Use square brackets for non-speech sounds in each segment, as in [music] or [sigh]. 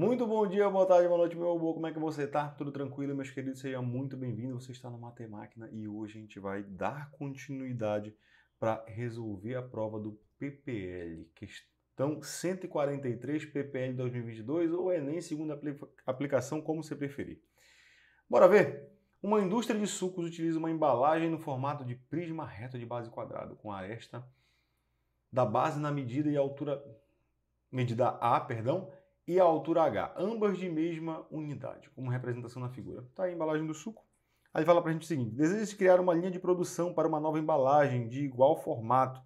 Muito bom dia, boa tarde, boa noite, meu amor. Como é que você tá? Tudo tranquilo, meus queridos? Seja muito bem-vindo. Você está no Matemáquina e hoje a gente vai dar continuidade para resolver a prova do PPL, questão 143 PPL 2022 ou Enem segunda aplicação, como você preferir. Bora ver? Uma indústria de sucos utiliza uma embalagem no formato de prisma reto de base quadrado, com aresta da base na medida e altura medida A, perdão, e a altura H, ambas de mesma unidade, como representação na figura. Está aí a embalagem do suco. Aí fala para a gente o seguinte: deseja criar uma linha de produção para uma nova embalagem de igual formato,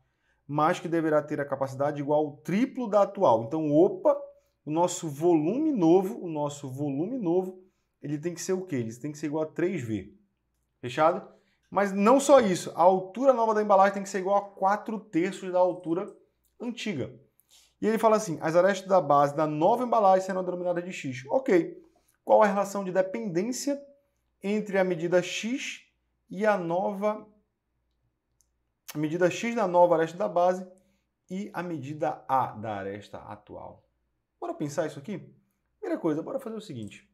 mas que deverá ter a capacidade igual ao triplo da atual. Então, opa, o nosso volume novo, o nosso volume novo, ele tem que ser o quê? Ele tem que ser igual a 3V. Fechado? Mas não só isso, a altura nova da embalagem tem que ser igual a 4 terços da altura antiga. E ele fala assim: as arestas da base da nova embalagem serão denominadas de X. Ok. Qual a relação de dependência entre a medida X e a nova. A medida X da nova aresta da base e a medida A da aresta atual? Bora pensar isso aqui? Primeira coisa, bora fazer o seguinte.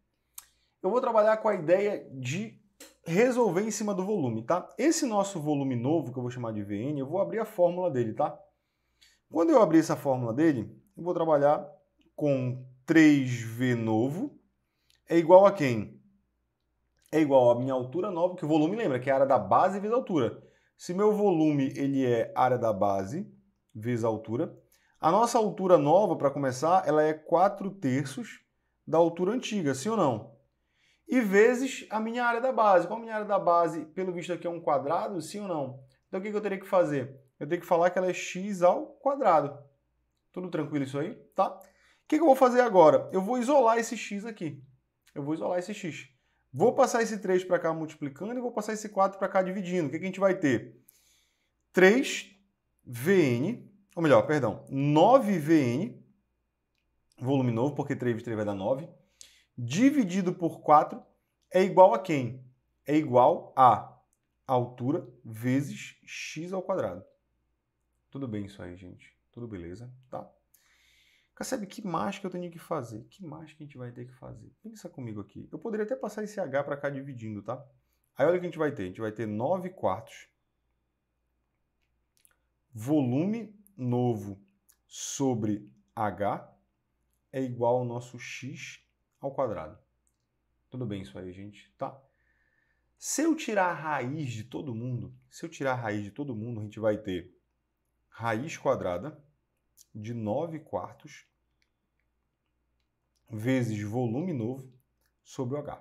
Eu vou trabalhar com a ideia de resolver em cima do volume, tá? Esse nosso volume novo, que eu vou chamar de VN, eu vou abrir a fórmula dele, tá? Quando eu abrir essa fórmula dele, eu vou trabalhar com 3V novo é igual a quem? É igual a minha altura nova, que o volume, lembra, que é a área da base vezes a altura. Se meu volume ele é área da base vezes a altura, a nossa altura nova, para começar, ela é 4 terços da altura antiga, sim ou não? E vezes a minha área da base. Qual a minha área da base, pelo visto aqui, é um quadrado, sim ou não? Então o que, eu teria que fazer? Eu tenho que falar que ela é x ao quadrado. Tudo tranquilo isso aí, tá? O que, eu vou fazer agora? Eu vou isolar esse x aqui. Eu vou isolar esse x. Vou passar esse 3 para cá multiplicando e vou passar esse 4 para cá dividindo. O que a gente vai ter? 3vn, ou melhor, perdão, 9vn, volume novo, porque 3 vezes 3 vai dar 9, dividido por 4 é igual a quem? É igual a altura vezes x ao quadrado. Tudo bem isso aí, gente? Tudo beleza, tá? Percebe que mais que eu tenho que fazer? Que mais que a gente vai ter que fazer? Pensa comigo aqui. Eu poderia até passar esse h para cá dividindo, tá? Aí olha o que a gente vai ter. A gente vai ter 9 quartos. Volume novo sobre h é igual ao nosso x ao quadrado. Tudo bem isso aí, gente? Tá? Se eu tirar a raiz de todo mundo, se eu tirar a raiz de todo mundo, a gente vai ter raiz quadrada de 9 quartos vezes volume novo sobre o H.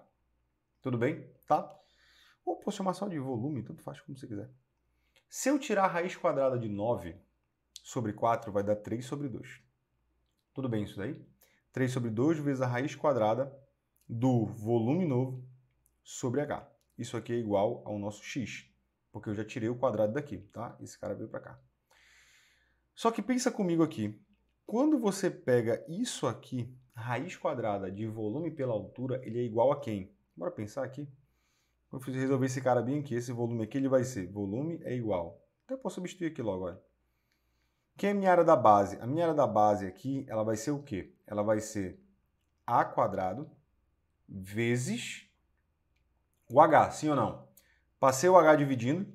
Tudo bem? Tá? Ou posso chamar só de volume, tanto faz como você quiser. Se eu tirar a raiz quadrada de 9 sobre 4, vai dar 3 sobre 2. Tudo bem isso daí? 3 sobre 2 vezes a raiz quadrada do volume novo sobre H isso aqui é igual ao nosso x, porque eu já tirei o quadrado daqui, tá? Esse cara veio para cá. Só que pensa comigo aqui, quando você pega isso aqui, raiz quadrada de volume pela altura, ele é igual a quem? Bora pensar aqui. Vou resolver esse cara bem aqui, esse volume aqui, ele vai ser volume é igual. Até posso substituir aqui logo, olha. Quem é a minha área da base? A minha área da base aqui, ela vai ser o quê? Ela vai ser a quadrado vezes o H, sim ou não? Passei o H dividindo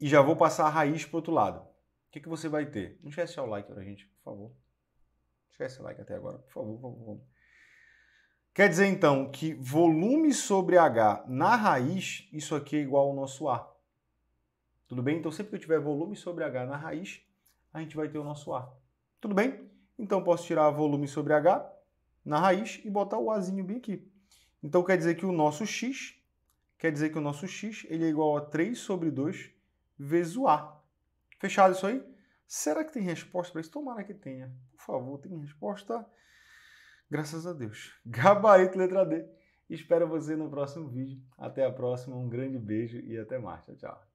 e já vou passar a raiz para o outro lado. O que, que você vai ter? Não esquece o like para gente, por favor. Esquece o like até agora, por favor, por favor. Quer dizer, então, que volume sobre H na raiz, isso aqui é igual ao nosso A. Tudo bem? Então, sempre que eu tiver volume sobre H na raiz, a gente vai ter o nosso A. Tudo bem? Então, posso tirar volume sobre H na raiz e botar o Azinho bem aqui. Então, quer dizer que o nosso X Quer dizer que o nosso x ele é igual a 3 sobre 2 vezes o A. Fechado isso aí? Será que tem resposta para isso? Tomara que tenha. Por favor, tem resposta? Graças a Deus. [laughs] Gabarito letra D. Espero você no próximo vídeo. Até a próxima, um grande beijo e até mais. Tchau, tchau.